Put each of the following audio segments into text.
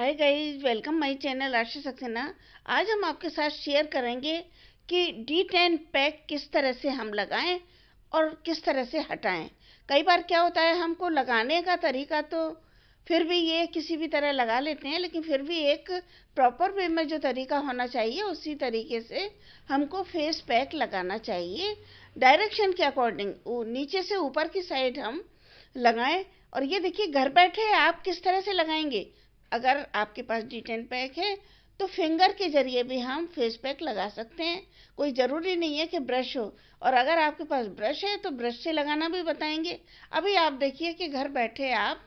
hi guys welcome my channel Asha Saxena आज हम आपके साथ शेयर करेंगे कि डी टेन पैक किस तरह से हम लगाएं और किस तरह से हटाएं कई बार क्या होता है हमको लगाने का तरीका तो फिर भी ये किसी भी तरह लगा लेते हैं लेकिन फिर भी एक प्रॉपर वे में जो तरीका होना चाहिए उसी तरीके से हमको फेस पैक लगाना चाहिए डायरेक्शन के अकॉर्डिंग नीचे से ऊपर की साइड हम लगाएं और ये देखिए घर बैठे आप किस तरह से लगाएंगे अगर आपके पास डी टेन पैक है तो फिंगर के जरिए भी हम फेस पैक लगा सकते हैं कोई ज़रूरी नहीं है कि ब्रश हो और अगर आपके पास ब्रश है तो ब्रश से लगाना भी बताएंगे अभी आप देखिए कि घर बैठे आप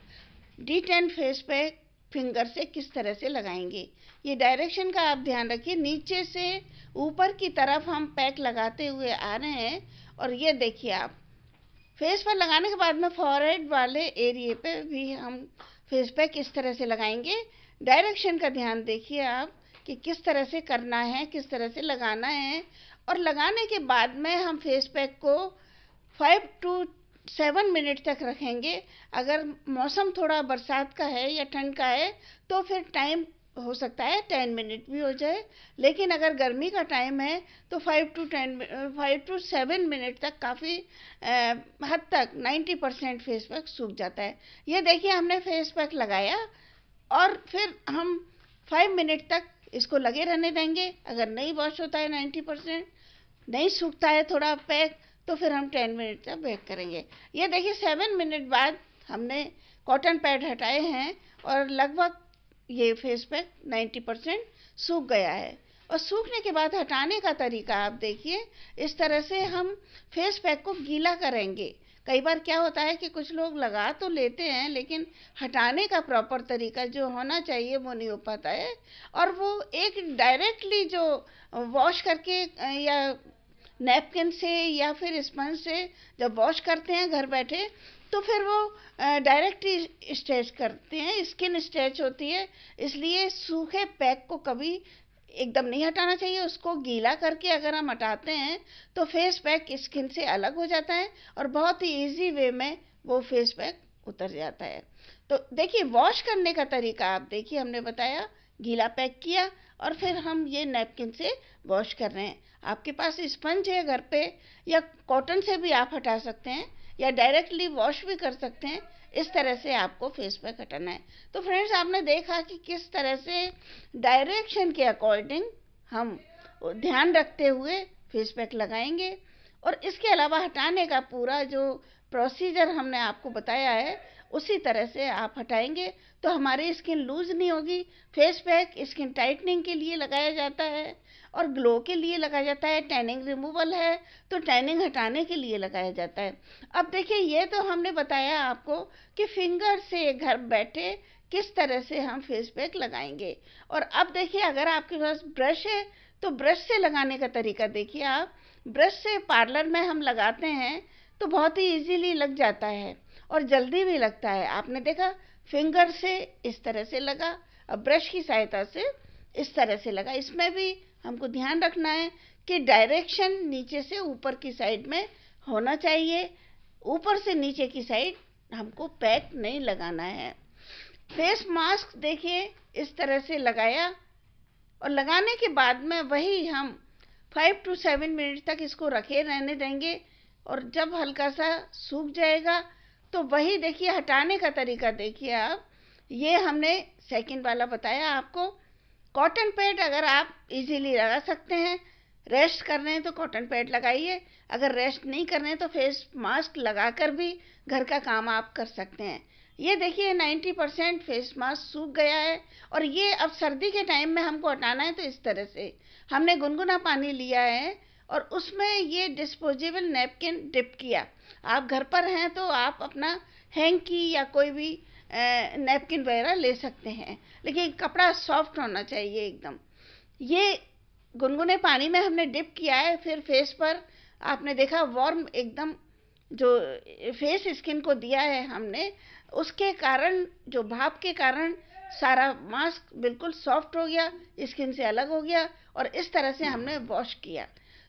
D tan face pack finger से किस तरह से लगाएंगे ये डायरेक्शन का आप ध्यान रखिए नीचे से ऊपर की तरफ हम पैक लगाते हुए आ रहे हैं और ये देखिए आप फेस पर लगाने के बाद में फॉरहेड वाले एरिए पे भी हम फ़ेस पे किस तरह से लगाएंगे डायरेक्शन का ध्यान देखिए आप कि किस तरह से करना है किस तरह से लगाना है और लगाने के बाद में हम फेस पैक को फाइव टू सेवन मिनट तक रखेंगे अगर मौसम थोड़ा बरसात का है या ठंड का है तो फिर टाइम हो सकता है टेन मिनट भी हो जाए लेकिन अगर गर्मी का टाइम है तो five to ten five to seven minute तक काफ़ी हद तक नाइन्टी परसेंट फेस पैक सूख जाता है ये देखिए हमने फेस पैक लगाया और फिर हम फाइव मिनट तक इसको लगे रहने देंगे अगर नहीं वॉश होता है नाइन्टी परसेंट नहीं सूखता है थोड़ा पैक तो फिर हम टेन मिनट तक वेट करेंगे ये देखिए सेवन मिनट बाद हमने कॉटन पैड हटाए हैं और लगभग ये फेस पैक 90 परसेंट सूख गया है और सूखने के बाद हटाने का तरीका आप देखिए इस तरह से हम फेस पैक को गीला करेंगे कई बार क्या होता है कि कुछ लोग लगा तो लेते हैं लेकिन हटाने का प्रॉपर तरीका जो होना चाहिए वो नहीं हो पाता है और वो एक डायरेक्टली जो वॉश करके या नैपकिन से या फिर स्पंज से जब वॉश करते हैं घर बैठे तो फिर वो डायरेक्ट ही स्ट्रेच करते हैं स्किन स्ट्रेच होती है इसलिए सूखे पैक को कभी एकदम नहीं हटाना चाहिए उसको गीला करके अगर हम हटाते हैं तो फेस पैक स्किन से अलग हो जाता है और बहुत ही ईजी वे में वो फेस पैक उतर जाता है तो देखिए वॉश करने का तरीका आप देखिए हमने बताया गीला पैक किया और फिर हम ये नैपकिन से वॉश कर रहे हैं आपके पास स्पंज है घर पे या कॉटन से भी आप हटा सकते हैं या डायरेक्टली वॉश भी कर सकते हैं इस तरह से आपको फेस पैक हटाना है तो फ्रेंड्स आपने देखा कि किस तरह से डायरेक्शन के अकॉर्डिंग हम ध्यान रखते हुए फेस पैक लगाएंगे और इसके अलावा हटाने का पूरा जो प्रोसीजर हमने आपको बताया है उसी तरह से आप हटाएंगे तो हमारी स्किन लूज नहीं होगी फेस पैक स्किन टाइटनिंग के लिए लगाया जाता है और ग्लो के लिए लगाया जाता है टैनिंग रिमूवल है तो टैनिंग हटाने के लिए लगाया जाता है अब देखिए ये तो हमने बताया आपको कि फिंगर से घर बैठे किस तरह से हम फेस पैक लगाएंगे और अब देखिए अगर आपके पास ब्रश है तो ब्रश से लगाने का तरीका देखिए आप ब्रश से पार्लर में हम लगाते हैं तो बहुत ही इजीली लग जाता है और जल्दी भी लगता है आपने देखा फिंगर से इस तरह से लगा और ब्रश की सहायता से इस तरह से लगा इसमें भी हमको ध्यान रखना है कि डायरेक्शन नीचे से ऊपर की साइड में होना चाहिए ऊपर से नीचे की साइड हमको पैक नहीं लगाना है फेस मास्क देखिए इस तरह से लगाया और लगाने के बाद में वही हम फाइव टू सेवन मिनट तक इसको रखे रहने देंगे और जब हल्का सा सूख जाएगा तो वही देखिए हटाने का तरीका देखिए आप ये हमने सेकंड वाला बताया आपको कॉटन पैड अगर आप इजीली लगा सकते हैं रेस्ट कर रहे हैं तो कॉटन पैड लगाइए अगर रेस्ट नहीं कर रहे हैं तो फेस मास्क लगाकर भी घर का काम आप कर सकते हैं ये देखिए 90 परसेंट फेस मास्क सूख गया है और ये अब सर्दी के टाइम में हमको हटाना है तो इस तरह से हमने गुनगुना पानी लिया है और उसमें ये डिस्पोजेबल नैपकिन डिप किया आप घर पर हैं तो आप अपना हैंग की या कोई भी नैपकिन वगैरह ले सकते हैं लेकिन कपड़ा सॉफ्ट होना चाहिए एकदम ये गुनगुने पानी में हमने डिप किया है फिर फेस पर आपने देखा वार्म एकदम जो फेस स्किन को दिया है हमने उसके कारण जो भाप के कारण सारा मास्क बिल्कुल सॉफ्ट हो गया स्किन से अलग हो गया और इस तरह से हमने वॉश किया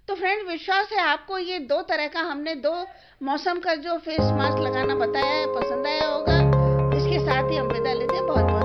तो फ्रेंड विश्वास है आपको ये दो तरह का हमने दो मौसम का जो फेस मास्क लगाना बताया है पसंद आया होगा इसके साथ ही हम विदा लेते हैं बहुत बहुत